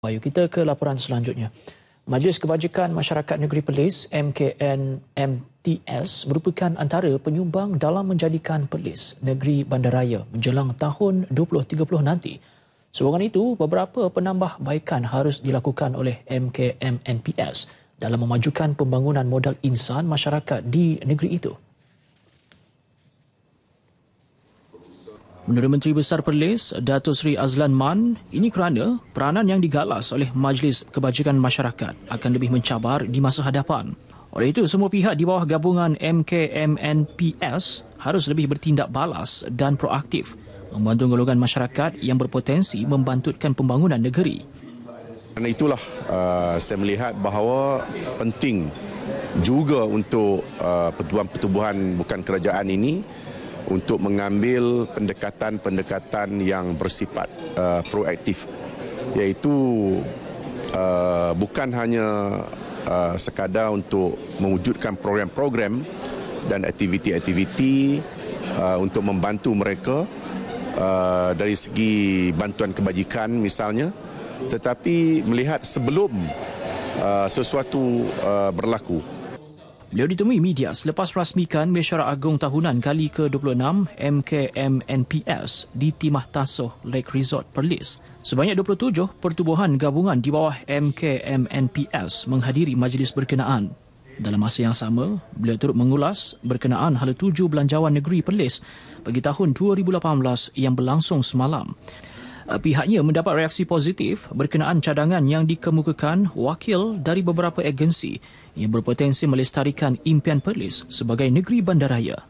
Bayu. Kita ke laporan selanjutnya. Majlis Kebajikan Masyarakat Negeri Perlis MKNMTS merupakan antara penyumbang dalam menjadikan Perlis Negeri Bandaraya menjelang tahun 2030 nanti. Sebuah itu, beberapa penambahbaikan harus dilakukan oleh MKMNPS dalam memajukan pembangunan modal insan masyarakat di negeri itu. Menurut Menteri Besar Perlis, Dato' Sri Azlan Man, ini kerana peranan yang digalas oleh Majlis Kebajikan Masyarakat akan lebih mencabar di masa hadapan. Oleh itu, semua pihak di bawah gabungan MKMNPS harus lebih bertindak balas dan proaktif membantu golongan masyarakat yang berpotensi membantutkan pembangunan negeri. Kerana itulah uh, saya melihat bahawa penting juga untuk uh, pertubuhan-pertubuhan bukan kerajaan ini untuk mengambil pendekatan-pendekatan yang bersifat uh, proaktif iaitu uh, bukan hanya uh, sekadar untuk mewujudkan program-program dan aktiviti-aktiviti uh, untuk membantu mereka uh, dari segi bantuan kebajikan misalnya tetapi melihat sebelum uh, sesuatu uh, berlaku Beliau ditemui media selepas rasmikan mesyuarat agung tahunan kali ke-26 MKMNPS di Timah Tasoh Lake Resort Perlis. Sebanyak 27 pertubuhan gabungan di bawah MKMNPS menghadiri majlis berkenaan. Dalam masa yang sama, beliau turut mengulas berkenaan hala tujuh belanjawan negeri Perlis bagi tahun 2018 yang berlangsung semalam. Eh, pihaknya mendapat reaksi positif berkenaan cadangan yang dikemukakan wakil dari beberapa agensi yang berpotensi melestarikan impian Perlis sebagai negeri bandaraya.